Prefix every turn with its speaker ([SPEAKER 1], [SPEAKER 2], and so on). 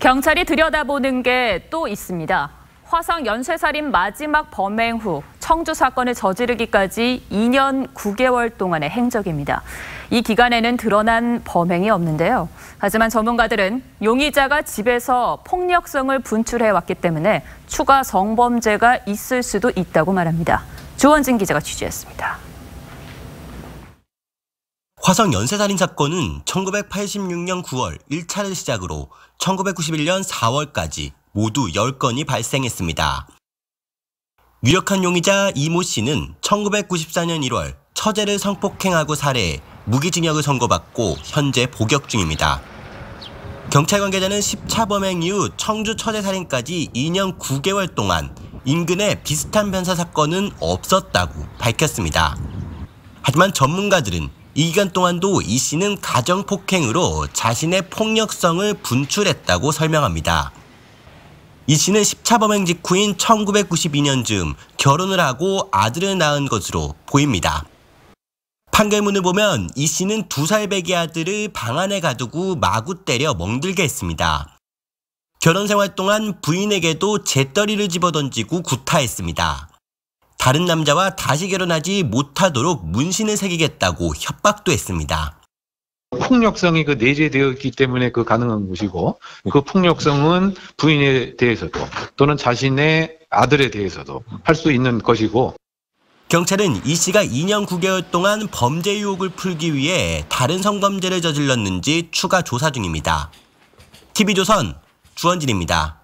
[SPEAKER 1] 경찰이 들여다보는 게 또 있습니다. 화성 연쇄살인 마지막 범행 후 청주 사건을 저지르기까지 2년 9개월 동안의 행적입니다. 이 기간에는 드러난 범행이 없는데요. 하지만 전문가들은 용의자가 집에서 폭력성을 분출해왔기 때문에 추가 성범죄가 있을 수도 있다고 말합니다. 주원진 기자가 취재했습니다.
[SPEAKER 2] 화성 연쇄살인 사건은 1986년 9월 1차를 시작으로 1991년 4월까지 모두 10건이 발생했습니다. 유력한 용의자 이모 씨는 1994년 1월 처제를 성폭행하고 살해, 해 무기징역을 선고받고 현재 복역 중입니다. 경찰 관계자는 10차 범행 이후 청주 처제 살인까지 2년 9개월 동안 인근에 비슷한 변사 사건은 없었다고 밝혔습니다. 하지만 전문가들은 이 기간 동안도 이 씨는 가정폭행으로 자신의 폭력성을 분출했다고 설명합니다. 이 씨는 10차 범행 직후인 1992년 쯤 결혼을 하고 아들을 낳은 것으로 보입니다. 판결문을 보면 이 씨는 두살 배기 아들을 방 안에 가두고 마구 때려 멍들게 했습니다. 결혼 생활 동안 부인에게도 재떨이를 집어던지고 구타했습니다. 다른 남자와 다시 결혼하지 못하도록 문신을 새기겠다고 협박도
[SPEAKER 3] 했습니다. 폭력성이 그 내재되어 있기 때문에 그 가능한 것이고 그 폭력성은 부인에 대해서도 또는 자신의 아들에 대해서도 할 수 있는 것이고 경찰은 이 씨가 2년 9개월 동안 범죄 의혹을
[SPEAKER 2] 풀기 위해 다른 성범죄를 저질렀는지 추가 조사 중입니다. TV조선 주원진입니다.